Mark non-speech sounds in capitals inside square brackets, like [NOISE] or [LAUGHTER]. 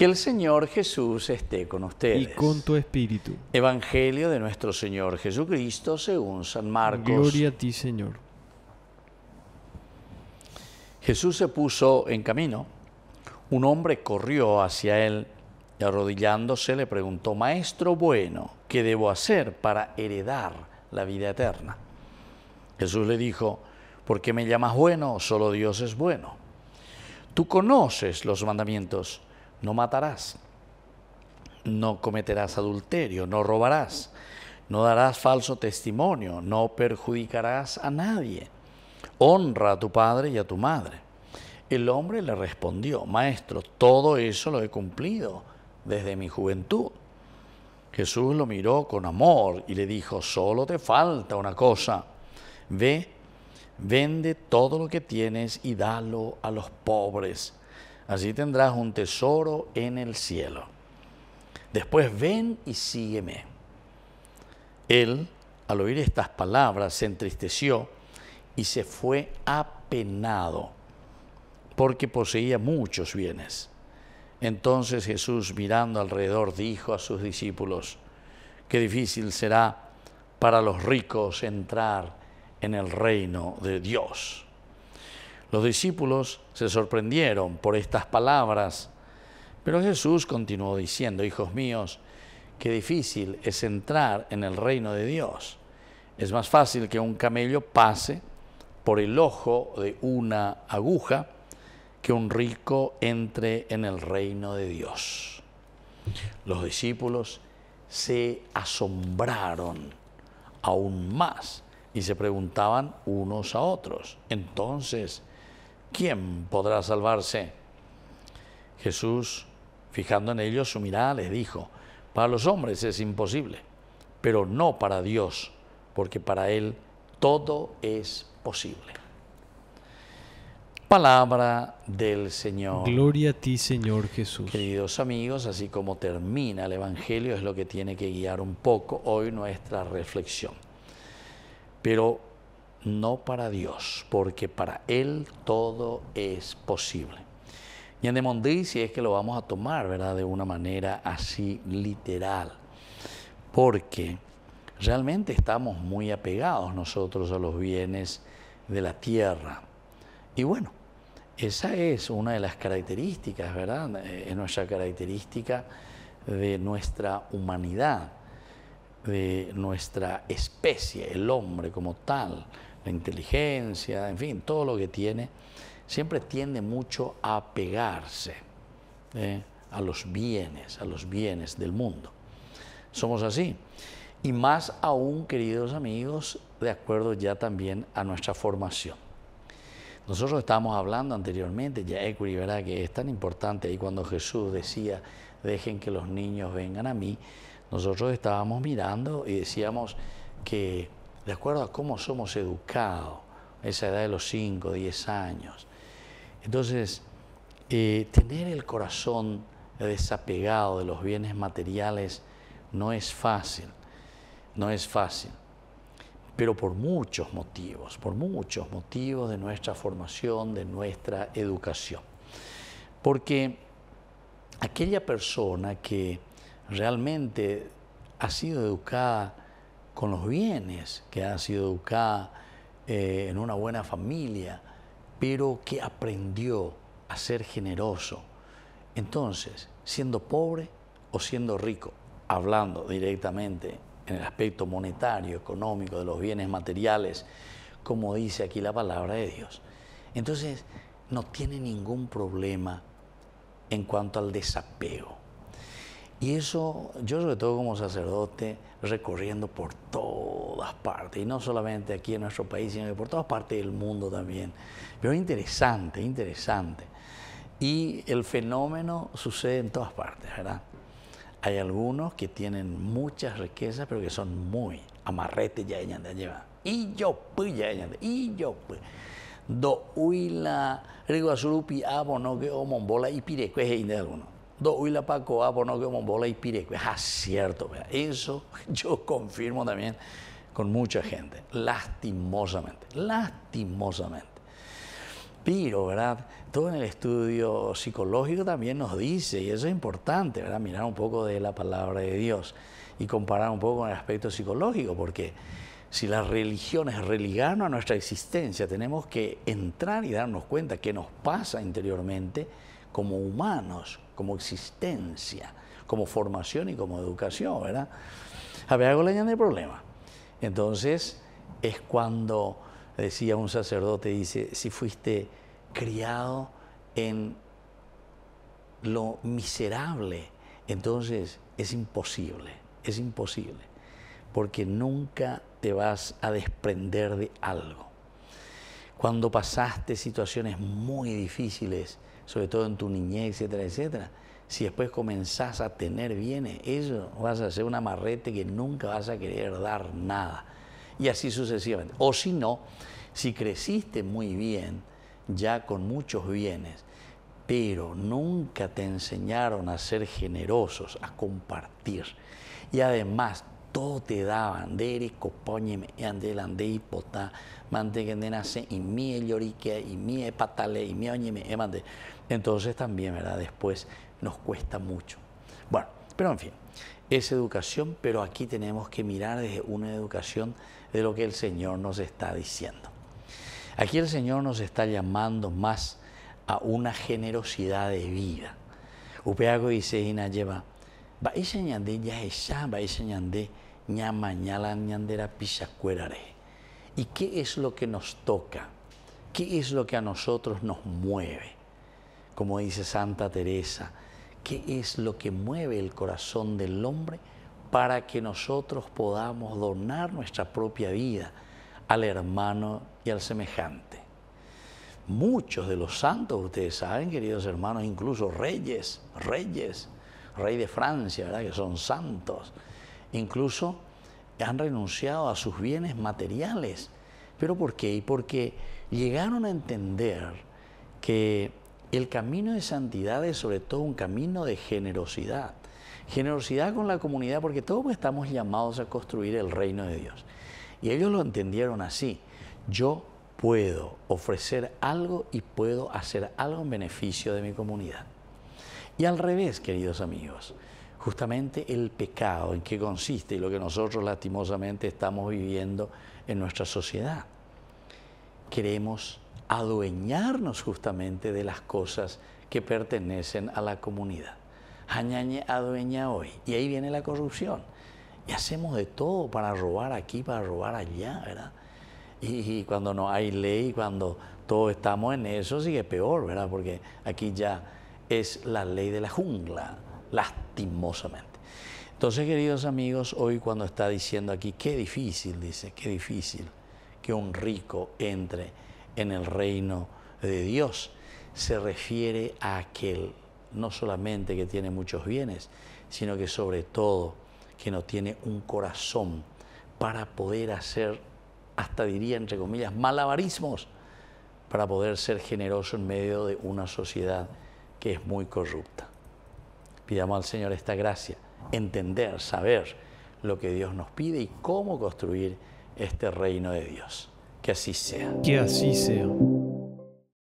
Que el Señor Jesús esté con ustedes. Y con tu espíritu. Evangelio de nuestro Señor Jesucristo según San Marcos. Gloria a ti, Señor. Jesús se puso en camino. Un hombre corrió hacia él y arrodillándose le preguntó, Maestro bueno, ¿qué debo hacer para heredar la vida eterna? Jesús le dijo, ¿por qué me llamas bueno? Solo Dios es bueno. Tú conoces los mandamientos no matarás, no cometerás adulterio, no robarás, no darás falso testimonio, no perjudicarás a nadie. Honra a tu padre y a tu madre. El hombre le respondió, Maestro, todo eso lo he cumplido desde mi juventud. Jesús lo miró con amor y le dijo, solo te falta una cosa. Ve, vende todo lo que tienes y dalo a los pobres así tendrás un tesoro en el cielo. Después ven y sígueme. Él, al oír estas palabras, se entristeció y se fue apenado, porque poseía muchos bienes. Entonces Jesús, mirando alrededor, dijo a sus discípulos, qué difícil será para los ricos entrar en el reino de Dios. Los discípulos se sorprendieron por estas palabras, pero Jesús continuó diciendo, hijos míos, qué difícil es entrar en el reino de Dios. Es más fácil que un camello pase por el ojo de una aguja que un rico entre en el reino de Dios. Los discípulos se asombraron aún más y se preguntaban unos a otros. Entonces, ¿quién podrá salvarse? Jesús, fijando en ellos su mirada, les dijo, para los hombres es imposible, pero no para Dios, porque para Él todo es posible. Palabra del Señor. Gloria a ti, Señor Jesús. Queridos amigos, así como termina el Evangelio, es lo que tiene que guiar un poco hoy nuestra reflexión. Pero no para Dios, porque para Él todo es posible. Y en si es que lo vamos a tomar, ¿verdad? De una manera así literal, porque realmente estamos muy apegados nosotros a los bienes de la tierra. Y bueno, esa es una de las características, ¿verdad? Es nuestra característica de nuestra humanidad, de nuestra especie, el hombre como tal, la inteligencia, en fin, todo lo que tiene, siempre tiende mucho a pegarse ¿eh? a los bienes, a los bienes del mundo. Somos así. Y más aún, queridos amigos, de acuerdo ya también a nuestra formación. Nosotros estábamos hablando anteriormente, ya Equity, ¿verdad? Que es tan importante. ahí cuando Jesús decía, dejen que los niños vengan a mí, nosotros estábamos mirando y decíamos que de acuerdo a cómo somos educados, a esa edad de los 5, 10 años. Entonces, eh, tener el corazón desapegado de los bienes materiales no es fácil, no es fácil, pero por muchos motivos, por muchos motivos de nuestra formación, de nuestra educación. Porque aquella persona que realmente ha sido educada con los bienes, que ha sido educada eh, en una buena familia, pero que aprendió a ser generoso. Entonces, siendo pobre o siendo rico, hablando directamente en el aspecto monetario, económico, de los bienes materiales, como dice aquí la palabra de Dios. Entonces, no tiene ningún problema en cuanto al desapego. Y eso, yo sobre todo como sacerdote, recorriendo por todas partes, y no solamente aquí en nuestro país, sino que por todas partes del mundo también. Pero interesante, interesante. Y el fenómeno sucede en todas partes, ¿verdad? Hay algunos que tienen muchas riquezas, pero que son muy amarretes ya de llevar. Y yo pues ya y yo pues. Do huila, rigo azulupi, abono, que oh, mombola y pirecueje pues, y de algunos do ah, que bola y ah, cierto, eso [LAUGHS] yo confirmo también con mucha gente, lastimosamente, lastimosamente. Pero, ¿verdad? Todo en el estudio psicológico también nos dice, y eso es importante, ¿verdad? Mirar un poco de la palabra de Dios y comparar un poco con el aspecto psicológico, porque si las religiones religaron a nuestra existencia, tenemos que entrar y darnos cuenta qué nos pasa interiormente como humanos, como existencia, como formación y como educación, ¿verdad? Había hago leña el problema. Entonces es cuando decía un sacerdote, dice, si fuiste criado en lo miserable, entonces es imposible, es imposible, porque nunca te vas a desprender de algo. Cuando pasaste situaciones muy difíciles, sobre todo en tu niñez, etcétera, etcétera. Si después comenzás a tener bienes, eso vas a ser un amarrete que nunca vas a querer dar nada. Y así sucesivamente. O si no, si creciste muy bien, ya con muchos bienes, pero nunca te enseñaron a ser generosos, a compartir. Y además todo te daban, dere, y ande, lande, hipota, mande, nace y mi llorique, y mi patale, y mi oñeme, mande. Entonces también, ¿verdad? Después nos cuesta mucho. Bueno, pero en fin, es educación, pero aquí tenemos que mirar desde una educación de lo que el Señor nos está diciendo. Aquí el Señor nos está llamando más a una generosidad de vida. Upeago dice, lleva ¿Y qué es lo que nos toca? ¿Qué es lo que a nosotros nos mueve? Como dice Santa Teresa, ¿qué es lo que mueve el corazón del hombre para que nosotros podamos donar nuestra propia vida al hermano y al semejante? Muchos de los santos, ustedes saben, queridos hermanos, incluso reyes, reyes, rey de Francia, ¿verdad? que son santos. Incluso han renunciado a sus bienes materiales. ¿Pero por qué? Y porque llegaron a entender que el camino de santidad es sobre todo un camino de generosidad. Generosidad con la comunidad porque todos estamos llamados a construir el reino de Dios. Y ellos lo entendieron así. Yo puedo ofrecer algo y puedo hacer algo en beneficio de mi comunidad. Y al revés, queridos amigos, justamente el pecado en qué consiste y lo que nosotros lastimosamente estamos viviendo en nuestra sociedad. Queremos adueñarnos justamente de las cosas que pertenecen a la comunidad. Añañe adueña hoy. Y ahí viene la corrupción. Y hacemos de todo para robar aquí, para robar allá, ¿verdad? Y, y, cuando no hay ley, cuando todos estamos en eso, sigue peor, ¿verdad? Porque aquí ya es la ley de la jungla, lastimosamente. Entonces, queridos amigos, hoy cuando está diciendo aquí, qué difícil, dice, qué difícil que un rico entre en el reino de Dios, se refiere a aquel, no solamente que tiene muchos bienes, sino que sobre todo que no tiene un corazón para poder hacer, hasta diría entre comillas, malabarismos, para poder ser generoso en medio de una sociedad que es muy corrupta. Pidamos al Señor esta gracia, entender, saber lo que Dios nos pide y cómo construir este reino de Dios. Que así sea. Que así sea.